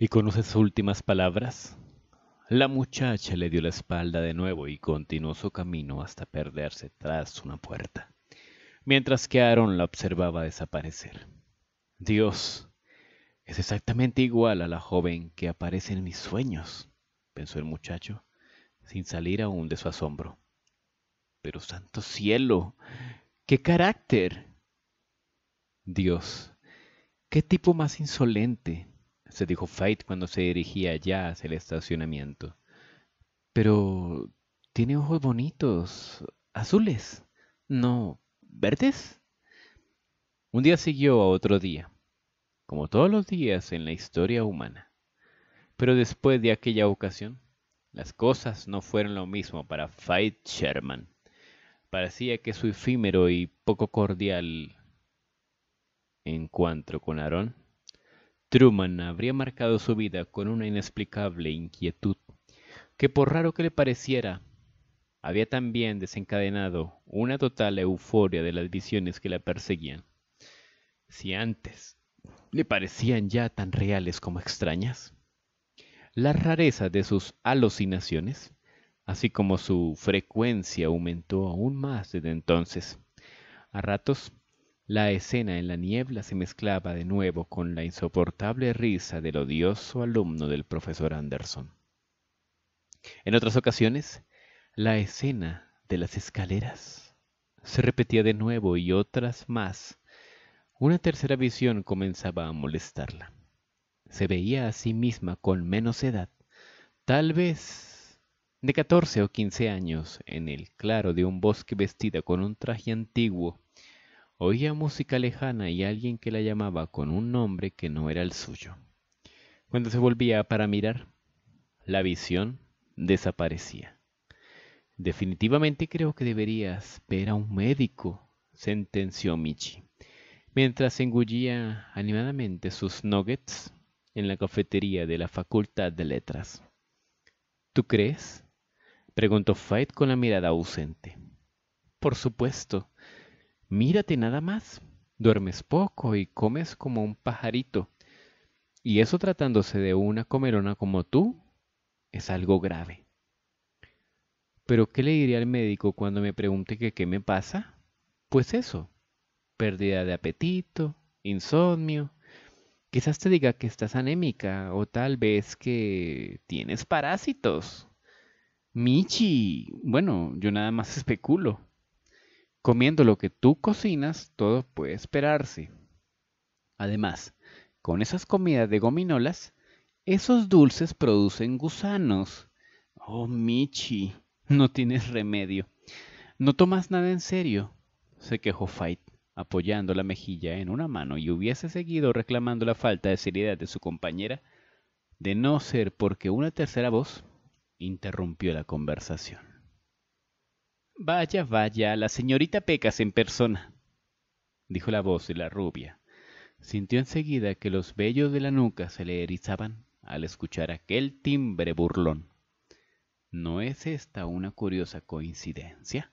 ¿Y con esas últimas palabras? La muchacha le dio la espalda de nuevo y continuó su camino hasta perderse tras una puerta, mientras que Aaron la observaba desaparecer. Dios, es exactamente igual a la joven que aparece en mis sueños, pensó el muchacho, sin salir aún de su asombro. Pero santo cielo, qué carácter. Dios, qué tipo más insolente, se dijo Faith cuando se dirigía ya hacia el estacionamiento. Pero tiene ojos bonitos, azules, no, verdes. Un día siguió a otro día, como todos los días en la historia humana. Pero después de aquella ocasión, las cosas no fueron lo mismo para Faith Sherman parecía que su efímero y poco cordial encuentro con Aarón, Truman habría marcado su vida con una inexplicable inquietud que por raro que le pareciera, había también desencadenado una total euforia de las visiones que la perseguían. Si antes le parecían ya tan reales como extrañas, la rareza de sus alucinaciones así como su frecuencia aumentó aún más desde entonces. A ratos, la escena en la niebla se mezclaba de nuevo con la insoportable risa del odioso alumno del profesor Anderson. En otras ocasiones, la escena de las escaleras se repetía de nuevo y otras más. Una tercera visión comenzaba a molestarla. Se veía a sí misma con menos edad, tal vez de catorce o quince años, en el claro de un bosque vestida con un traje antiguo, oía música lejana y alguien que la llamaba con un nombre que no era el suyo. Cuando se volvía para mirar, la visión desaparecía. Definitivamente creo que deberías ver a un médico, sentenció Michi, mientras engullía animadamente sus nuggets en la cafetería de la Facultad de Letras. ¿Tú crees? Preguntó Fight con la mirada ausente. Por supuesto. Mírate nada más. Duermes poco y comes como un pajarito. Y eso tratándose de una comerona como tú es algo grave. Pero ¿qué le diría al médico cuando me pregunte qué me pasa? Pues eso, pérdida de apetito, insomnio. Quizás te diga que estás anémica o tal vez que tienes parásitos. Michi, bueno, yo nada más especulo. Comiendo lo que tú cocinas, todo puede esperarse. Además, con esas comidas de gominolas, esos dulces producen gusanos. Oh, Michi, no tienes remedio. No tomas nada en serio, se quejó Fight, apoyando la mejilla en una mano y hubiese seguido reclamando la falta de seriedad de su compañera, de no ser porque una tercera voz interrumpió la conversación. Vaya, vaya, la señorita Pecas en persona, dijo la voz de la rubia. Sintió enseguida que los vellos de la nuca se le erizaban al escuchar aquel timbre burlón. ¿No es esta una curiosa coincidencia?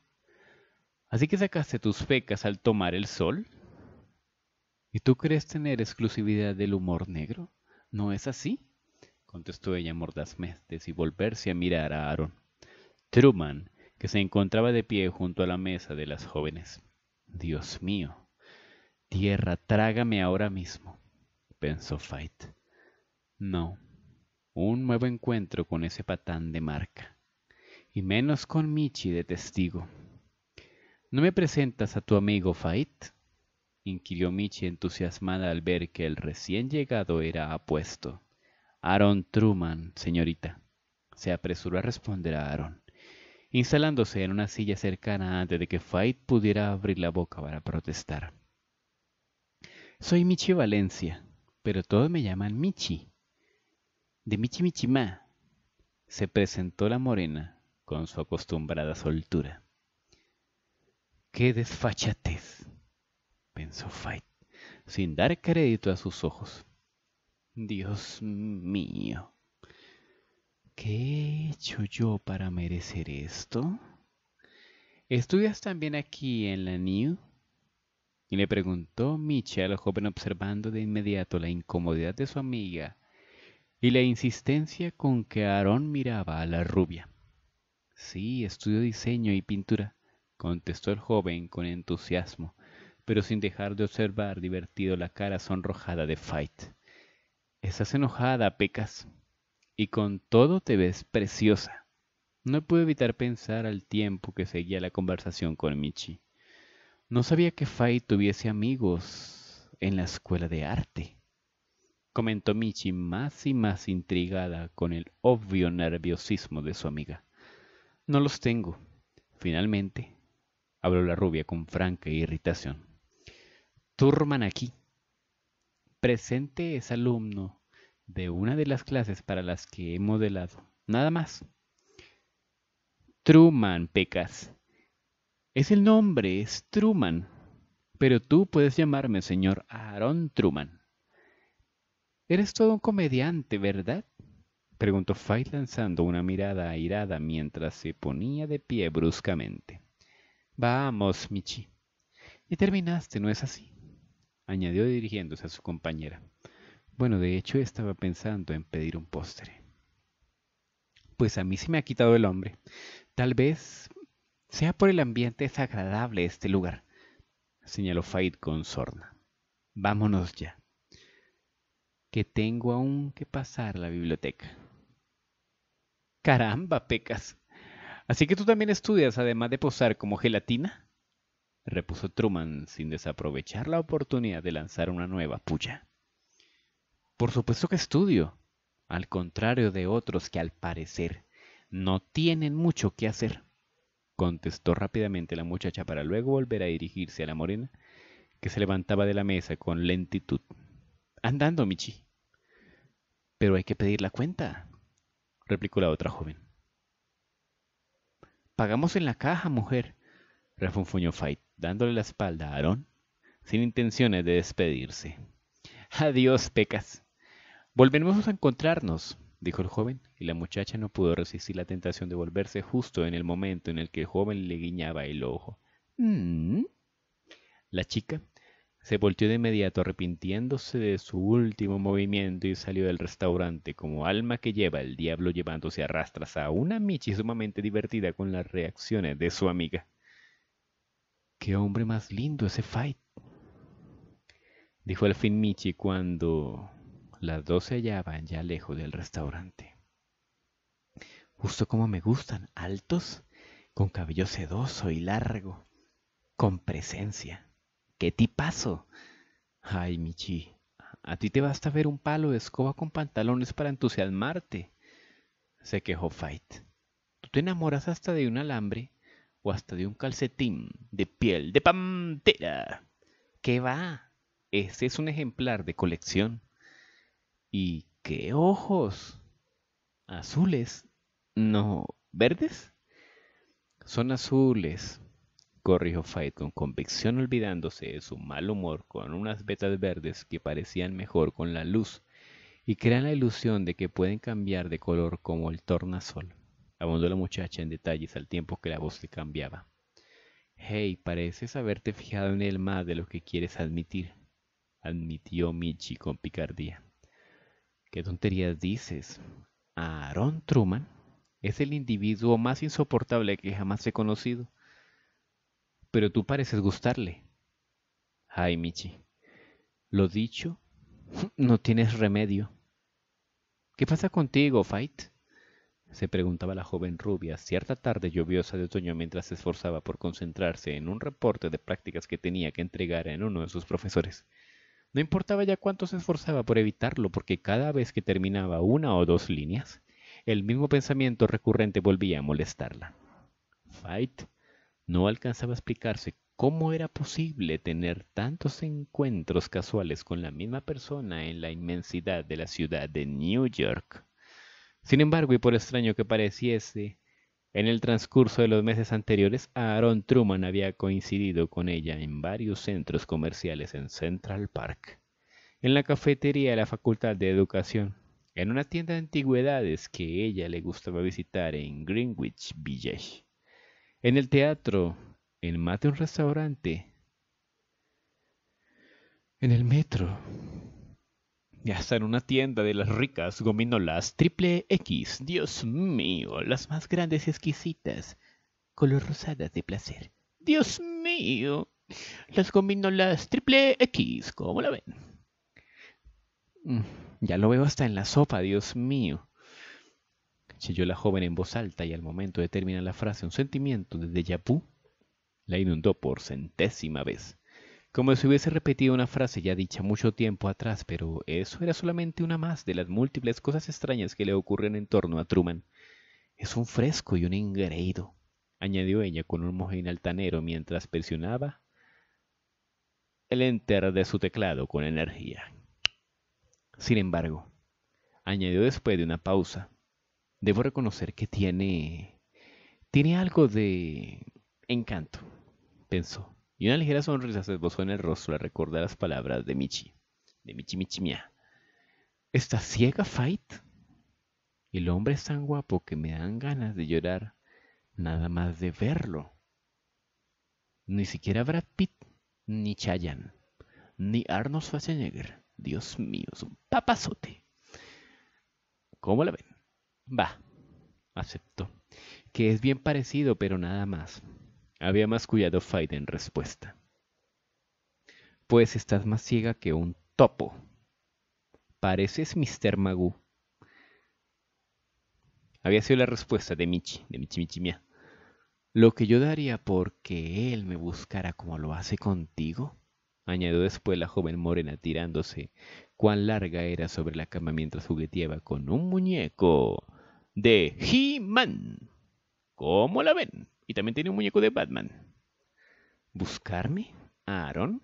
Así que sacaste tus pecas al tomar el sol. ¿Y tú crees tener exclusividad del humor negro? ¿No es así? contestó ella mordazmente y volverse a mirar a Aaron. Truman, que se encontraba de pie junto a la mesa de las jóvenes. Dios mío, tierra, trágame ahora mismo, pensó Fight. No, un nuevo encuentro con ese patán de marca, y menos con Michi de testigo. ¿No me presentas a tu amigo Fight? inquirió Michi entusiasmada al ver que el recién llegado era apuesto. Aaron Truman, señorita, se apresuró a responder a Aaron, instalándose en una silla cercana antes de que Fight pudiera abrir la boca para protestar. Soy Michi Valencia, pero todos me llaman Michi. De Michi Michima. se presentó la morena con su acostumbrada soltura. ¡Qué desfachatez! pensó Fight, sin dar crédito a sus ojos. Dios mío. ¿Qué he hecho yo para merecer esto? ¿Estudias también aquí en la New? Y le preguntó a al joven observando de inmediato la incomodidad de su amiga y la insistencia con que Aarón miraba a la rubia. Sí, estudio diseño y pintura, contestó el joven con entusiasmo, pero sin dejar de observar divertido la cara sonrojada de Fight. Estás enojada, pecas, y con todo te ves preciosa. No pude evitar pensar al tiempo que seguía la conversación con Michi. No sabía que Fay tuviese amigos en la escuela de arte, comentó Michi más y más intrigada con el obvio nerviosismo de su amiga. No los tengo. Finalmente, habló la rubia con franca irritación. Turman aquí presente es alumno de una de las clases para las que he modelado. Nada más. Truman, pecas. Es el nombre, es Truman. Pero tú puedes llamarme señor Aaron Truman. Eres todo un comediante, ¿verdad? Preguntó Fay lanzando una mirada airada mientras se ponía de pie bruscamente. Vamos, Michi. Y terminaste, ¿no es así? añadió dirigiéndose a su compañera. Bueno, de hecho estaba pensando en pedir un postre. Pues a mí se me ha quitado el hombre. Tal vez sea por el ambiente desagradable de este lugar, señaló Faith con sorna. Vámonos ya, que tengo aún que pasar la biblioteca. Caramba, pecas. Así que tú también estudias además de posar como gelatina repuso Truman sin desaprovechar la oportunidad de lanzar una nueva puya. Por supuesto que estudio, al contrario de otros que al parecer no tienen mucho que hacer, contestó rápidamente la muchacha para luego volver a dirigirse a la morena, que se levantaba de la mesa con lentitud. Andando, Michi. Pero hay que pedir la cuenta, replicó la otra joven. Pagamos en la caja, mujer, refunfuñó Fight dándole la espalda a Aarón, sin intenciones de despedirse. Adiós, pecas. Volveremos a encontrarnos, dijo el joven, y la muchacha no pudo resistir la tentación de volverse justo en el momento en el que el joven le guiñaba el ojo. Mm. La chica se volteó de inmediato arrepintiéndose de su último movimiento y salió del restaurante como alma que lleva el diablo llevándose a rastras a una Michi sumamente divertida con las reacciones de su amiga. Qué hombre más lindo ese fight. Dijo al fin Michi cuando las dos se hallaban ya lejos del restaurante. Justo como me gustan, altos, con cabello sedoso y largo, con presencia. ¡Qué tipazo! Ay, Michi, a ti te basta ver un palo de escoba con pantalones para entusiasmarte, se quejó Fight. Tú te enamoras hasta de un alambre o hasta de un calcetín de piel de pantera. ¿Qué va? Este es un ejemplar de colección. ¿Y qué ojos? ¿Azules? No, ¿verdes? Son azules, corrijo Fight con convicción olvidándose de su mal humor con unas vetas verdes que parecían mejor con la luz y crean la ilusión de que pueden cambiar de color como el tornasol abundó la muchacha en detalles al tiempo que la voz le cambiaba. Hey, pareces haberte fijado en él más de lo que quieres admitir, admitió Michi con picardía. ¿Qué tonterías dices? Aaron Truman es el individuo más insoportable que jamás he conocido. Pero tú pareces gustarle. Ay, Michi, lo dicho, no tienes remedio. ¿Qué pasa contigo, Fight? se preguntaba la joven rubia cierta tarde lluviosa de otoño mientras se esforzaba por concentrarse en un reporte de prácticas que tenía que entregar en uno de sus profesores. No importaba ya cuánto se esforzaba por evitarlo, porque cada vez que terminaba una o dos líneas, el mismo pensamiento recurrente volvía a molestarla. Fight no alcanzaba a explicarse cómo era posible tener tantos encuentros casuales con la misma persona en la inmensidad de la ciudad de New York. Sin embargo, y por extraño que pareciese, en el transcurso de los meses anteriores, Aaron Truman había coincidido con ella en varios centros comerciales en Central Park, en la cafetería de la Facultad de Educación, en una tienda de antigüedades que ella le gustaba visitar en Greenwich Village, en el teatro, en más de un restaurante, en el metro, hasta en una tienda de las ricas gominolas triple X, Dios mío, las más grandes y exquisitas, color rosadas de placer. Dios mío, las gominolas triple X, ¿cómo la ven? Mm, ya lo veo hasta en la sopa, Dios mío. Chilló la joven en voz alta y al momento de terminar la frase un sentimiento de déjà vu la inundó por centésima vez como si hubiese repetido una frase ya dicha mucho tiempo atrás, pero eso era solamente una más de las múltiples cosas extrañas que le ocurren en torno a Truman. Es un fresco y un ingreído, añadió ella con un mojín altanero mientras presionaba el enter de su teclado con energía. Sin embargo, añadió después de una pausa, debo reconocer que tiene... tiene algo de encanto, pensó y una ligera sonrisa se esbozó en el rostro al recordar las palabras de Michi, de Michi Michi Mia. ¿Estás ciega, Fight? El hombre es tan guapo que me dan ganas de llorar nada más de verlo. Ni siquiera Brad Pitt, ni Chayan, ni Arnold Schwarzenegger. Dios mío, es un papazote. ¿Cómo la ven? Va, acepto... Que es bien parecido, pero nada más había mascullado Faida en respuesta. Pues estás más ciega que un topo. Pareces Mr. Magoo. Había sido la respuesta de Michi, de Michi Michi Mia. Lo que yo daría porque él me buscara como lo hace contigo, añadió después la joven morena tirándose cuán larga era sobre la cama mientras jugueteaba con un muñeco de He-Man. ¿Cómo la ven? Y también tiene un muñeco de Batman. ¿Buscarme a Aaron?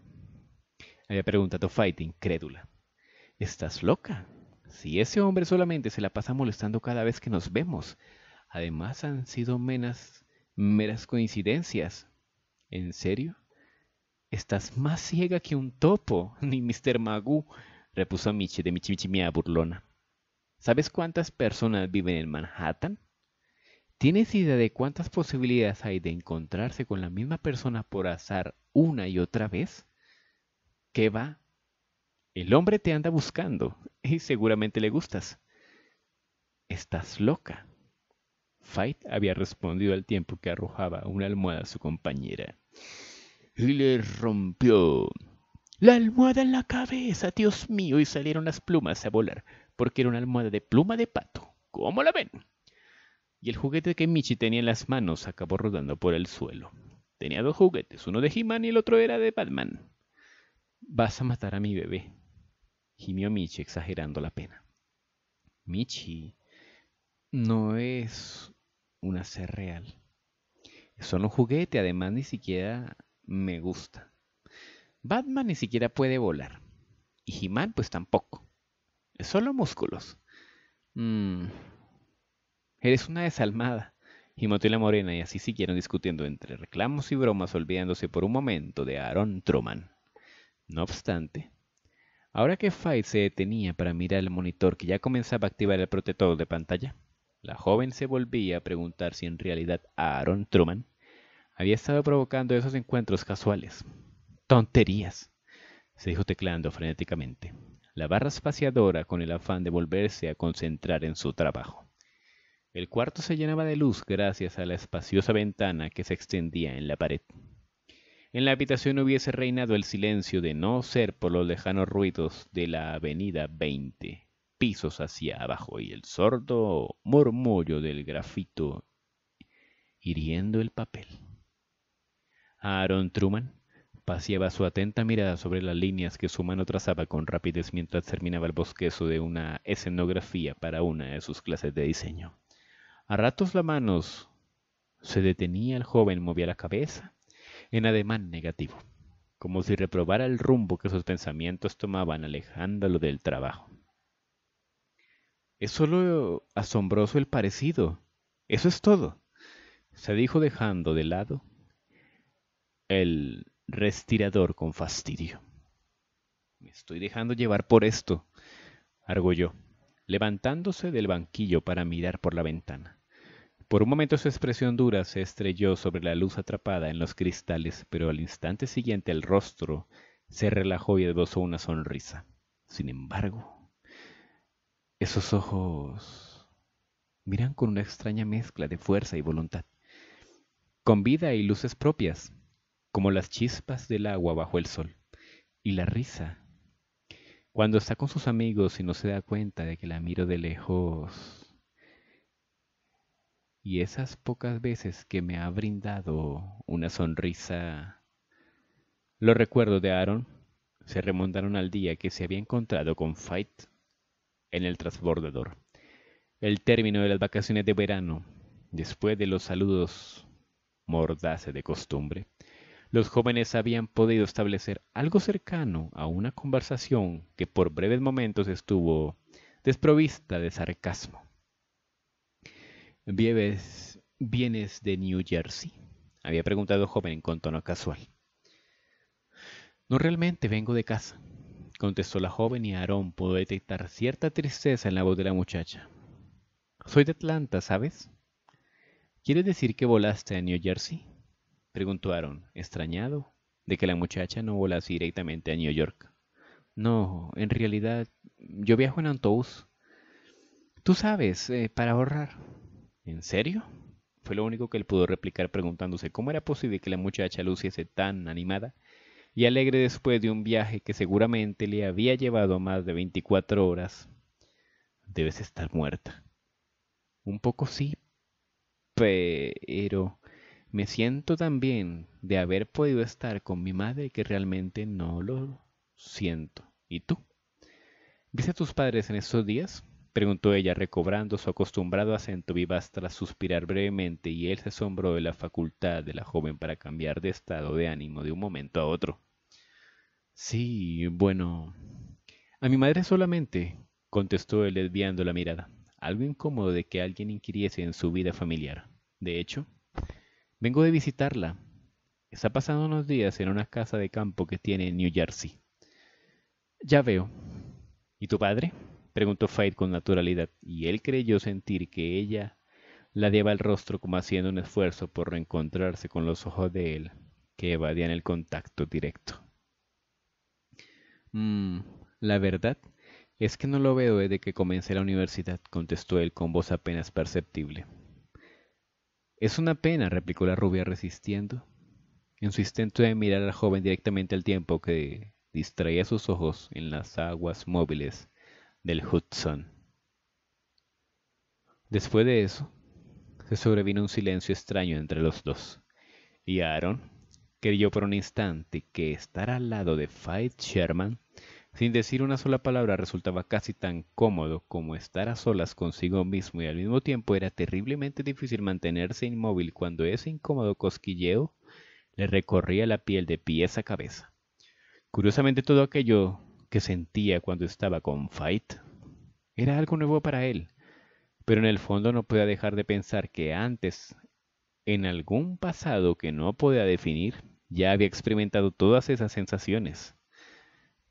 Había preguntado Fight incrédula. ¿Estás loca? Si ese hombre solamente se la pasa molestando cada vez que nos vemos. Además han sido menas, meras coincidencias. ¿En serio? Estás más ciega que un topo, ni Mr. Magoo, repuso Michi de Michi Michi burlona. ¿Sabes cuántas personas viven en Manhattan? ¿Tienes idea de cuántas posibilidades hay de encontrarse con la misma persona por azar una y otra vez? ¿Qué va? El hombre te anda buscando y seguramente le gustas. Estás loca. Fight había respondido al tiempo que arrojaba una almohada a su compañera. Y le rompió la almohada en la cabeza, Dios mío, y salieron las plumas a volar, porque era una almohada de pluma de pato. ¿Cómo la ven? y el juguete que Michi tenía en las manos acabó rodando por el suelo. Tenía dos juguetes, uno de He-Man y el otro era de Batman. Vas a matar a mi bebé, gimió Michi exagerando la pena. Michi no es una ser real. Es solo un juguete, además ni siquiera me gusta. Batman ni siquiera puede volar. Y he pues tampoco. Es solo músculos. Mm, Eres una desalmada. Gimoteó la morena y así siguieron discutiendo entre reclamos y bromas, olvidándose por un momento de Aaron Truman. No obstante, ahora que Faye se detenía para mirar el monitor que ya comenzaba a activar el protector de pantalla, la joven se volvía a preguntar si en realidad Aaron Truman había estado provocando esos encuentros casuales. Tonterías, se dijo teclando frenéticamente, la barra espaciadora con el afán de volverse a concentrar en su trabajo. El cuarto se llenaba de luz gracias a la espaciosa ventana que se extendía en la pared. En la habitación hubiese reinado el silencio de no ser por los lejanos ruidos de la avenida 20, pisos hacia abajo y el sordo murmullo del grafito hiriendo el papel. Aaron Truman paseaba su atenta mirada sobre las líneas que su mano trazaba con rapidez mientras terminaba el bosquezo de una escenografía para una de sus clases de diseño. A ratos la mano se detenía, el joven movía la cabeza en ademán negativo, como si reprobara el rumbo que sus pensamientos tomaban alejándolo del trabajo. Es solo asombroso el parecido. Eso es todo. Se dijo dejando de lado el respirador con fastidio. Me estoy dejando llevar por esto, arguyó, levantándose del banquillo para mirar por la ventana. Por un momento su expresión dura se estrelló sobre la luz atrapada en los cristales, pero al instante siguiente el rostro se relajó y esbozó una sonrisa. Sin embargo, esos ojos miran con una extraña mezcla de fuerza y voluntad, con vida y luces propias, como las chispas del agua bajo el sol, y la risa. Cuando está con sus amigos y no se da cuenta de que la miro de lejos, y esas pocas veces que me ha brindado una sonrisa... Los recuerdos de Aaron se remontaron al día que se había encontrado con Fight en el transbordador. El término de las vacaciones de verano, después de los saludos mordaces de costumbre, los jóvenes habían podido establecer algo cercano a una conversación que por breves momentos estuvo desprovista de sarcasmo. Vives vienes de New Jersey? Había preguntado el joven con tono casual. No realmente vengo de casa, contestó la joven y Aarón pudo detectar cierta tristeza en la voz de la muchacha. Soy de Atlanta, ¿sabes? ¿Quieres decir que volaste a New Jersey? preguntó Aaron, extrañado de que la muchacha no volase directamente a New York. No, en realidad yo viajo en autobús. Tú sabes, eh, para ahorrar. ¿En serio? Fue lo único que él pudo replicar preguntándose cómo era posible que la muchacha luciese tan animada y alegre después de un viaje que seguramente le había llevado más de 24 horas. Debes estar muerta. Un poco sí, pero me siento tan bien de haber podido estar con mi madre que realmente no lo siento. ¿Y tú? ¿Viste a tus padres en estos días? preguntó ella, recobrando su acostumbrado acento vivaz tras suspirar brevemente, y él se asombró de la facultad de la joven para cambiar de estado de ánimo de un momento a otro. Sí, bueno. A mi madre solamente, contestó él desviando la mirada. Algo incómodo de que alguien inquiriese en su vida familiar. De hecho, vengo de visitarla. Está pasando unos días en una casa de campo que tiene en New Jersey. Ya veo. ¿Y tu padre? Preguntó Faith con naturalidad, y él creyó sentir que ella la ladeaba el rostro como haciendo un esfuerzo por reencontrarse con los ojos de él, que evadían el contacto directo. Mm, la verdad es que no lo veo desde que comencé la universidad, contestó él con voz apenas perceptible. Es una pena, replicó la rubia resistiendo. En su intento de mirar al joven directamente al tiempo que distraía sus ojos en las aguas móviles del Hudson. Después de eso, se sobrevino un silencio extraño entre los dos, y Aaron creyó por un instante que estar al lado de Fight Sherman sin decir una sola palabra resultaba casi tan cómodo como estar a solas consigo mismo y al mismo tiempo era terriblemente difícil mantenerse inmóvil cuando ese incómodo cosquilleo le recorría la piel de pies a cabeza. Curiosamente todo aquello que sentía cuando estaba con Fight era algo nuevo para él, pero en el fondo no podía dejar de pensar que antes, en algún pasado que no podía definir, ya había experimentado todas esas sensaciones.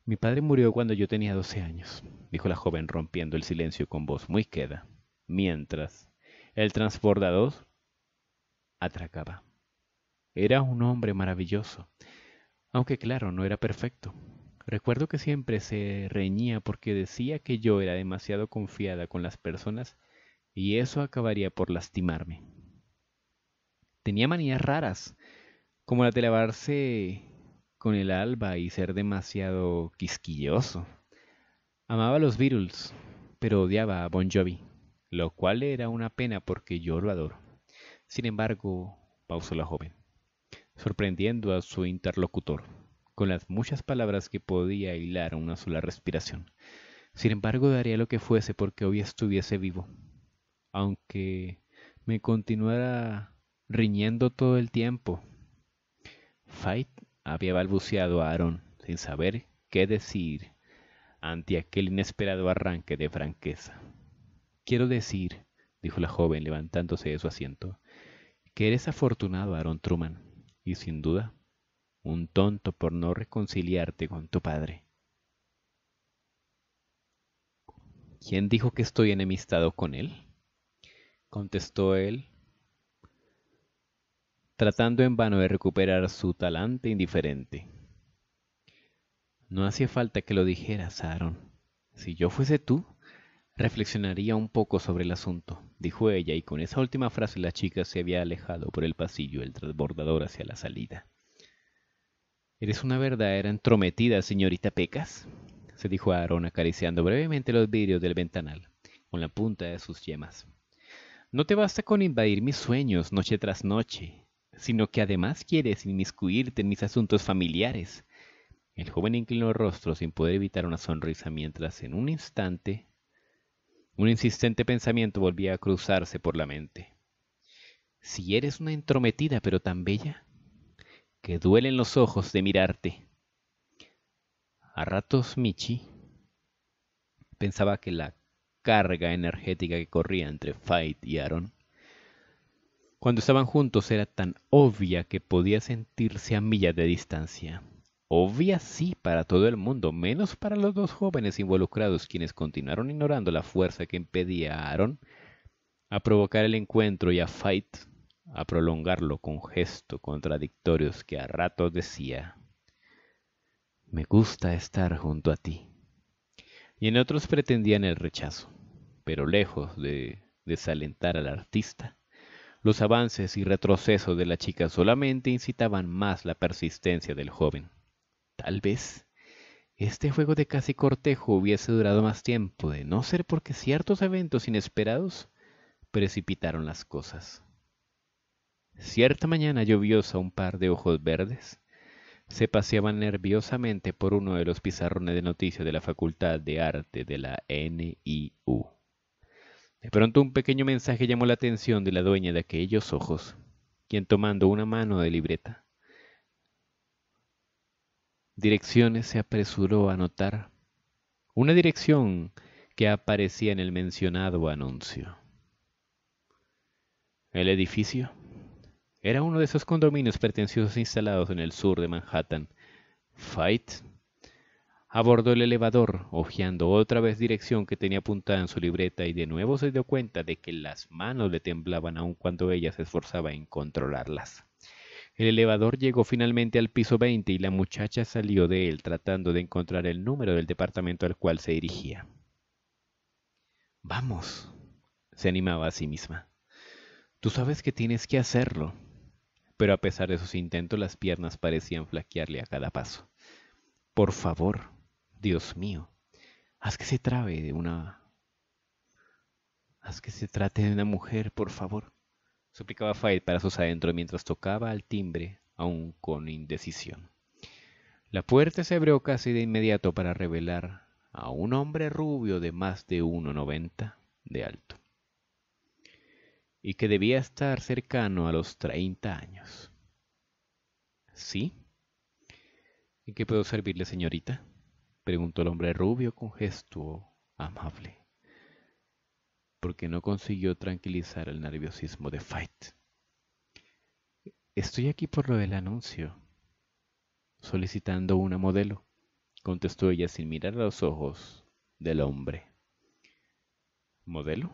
Mi padre murió cuando yo tenía doce años, dijo la joven rompiendo el silencio con voz muy queda, mientras el transbordador atracaba. Era un hombre maravilloso, aunque claro, no era perfecto. Recuerdo que siempre se reñía porque decía que yo era demasiado confiada con las personas y eso acabaría por lastimarme. Tenía manías raras, como la de lavarse con el alba y ser demasiado quisquilloso. Amaba a los Beatles, pero odiaba a Bon Jovi, lo cual era una pena porque yo lo adoro. Sin embargo, pausó la joven, sorprendiendo a su interlocutor con las muchas palabras que podía hilar a una sola respiración. Sin embargo, daría lo que fuese porque hoy estuviese vivo. Aunque me continuara riñendo todo el tiempo. Faith había balbuceado a Aaron sin saber qué decir ante aquel inesperado arranque de franqueza. Quiero decir, dijo la joven levantándose de su asiento, que eres afortunado, Aaron Truman, y sin duda un tonto por no reconciliarte con tu padre. ¿Quién dijo que estoy enemistado con él? contestó él, tratando en vano de recuperar su talante indiferente. No hacía falta que lo dijeras, Aaron. Si yo fuese tú, reflexionaría un poco sobre el asunto, dijo ella, y con esa última frase la chica se había alejado por el pasillo, el transbordador hacia la salida. Eres una verdadera entrometida, señorita Pecas, se dijo Aaron acariciando brevemente los vidrios del ventanal con la punta de sus yemas. No te basta con invadir mis sueños noche tras noche, sino que además quieres inmiscuirte en mis asuntos familiares. El joven inclinó el rostro sin poder evitar una sonrisa mientras en un instante un insistente pensamiento volvía a cruzarse por la mente. Si eres una entrometida pero tan bella, que duelen los ojos de mirarte. A ratos Michi pensaba que la carga energética que corría entre Fight y Aaron cuando estaban juntos era tan obvia que podía sentirse a millas de distancia. Obvia sí para todo el mundo, menos para los dos jóvenes involucrados, quienes continuaron ignorando la fuerza que impedía a Aaron a provocar el encuentro y a Fight a prolongarlo con gestos contradictorios que a ratos decía, me gusta estar junto a ti. Y en otros pretendían el rechazo, pero lejos de desalentar al artista, los avances y retrocesos de la chica solamente incitaban más la persistencia del joven. Tal vez este juego de casi cortejo hubiese durado más tiempo, de no ser porque ciertos eventos inesperados precipitaron las cosas. Cierta mañana lluviosa un par de ojos verdes se paseaban nerviosamente por uno de los pizarrones de noticias de la Facultad de Arte de la NIU. De pronto un pequeño mensaje llamó la atención de la dueña de aquellos ojos, quien tomando una mano de libreta, direcciones se apresuró a anotar una dirección que aparecía en el mencionado anuncio. El edificio era uno de esos condominios pretenciosos instalados en el sur de Manhattan. Fight abordó el elevador, hojeando otra vez dirección que tenía apuntada en su libreta y de nuevo se dio cuenta de que las manos le temblaban aun cuando ella se esforzaba en controlarlas. El elevador llegó finalmente al piso 20 y la muchacha salió de él tratando de encontrar el número del departamento al cual se dirigía. Vamos, se animaba a sí misma. Tú sabes que tienes que hacerlo pero a pesar de sus intentos las piernas parecían flaquearle a cada paso. Por favor, Dios mío, haz que se trabe de una... Haz que se trate de una mujer, por favor, suplicaba Fael para sus adentro mientras tocaba al timbre, aún con indecisión. La puerta se abrió casi de inmediato para revelar a un hombre rubio de más de 1,90 de alto y que debía estar cercano a los 30 años. ¿Sí? ¿En qué puedo servirle, señorita? preguntó el hombre rubio con gesto amable, porque no consiguió tranquilizar el nerviosismo de Fight. Estoy aquí por lo del anuncio, solicitando una modelo, contestó ella sin mirar a los ojos del hombre. ¿Modelo?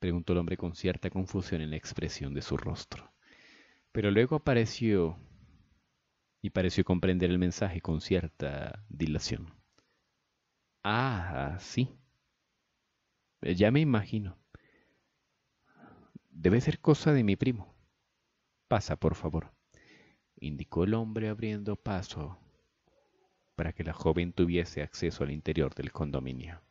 preguntó el hombre con cierta confusión en la expresión de su rostro. Pero luego apareció y pareció comprender el mensaje con cierta dilación. Ah, sí. Eh, ya me imagino. Debe ser cosa de mi primo. Pasa, por favor, indicó el hombre abriendo paso para que la joven tuviese acceso al interior del condominio.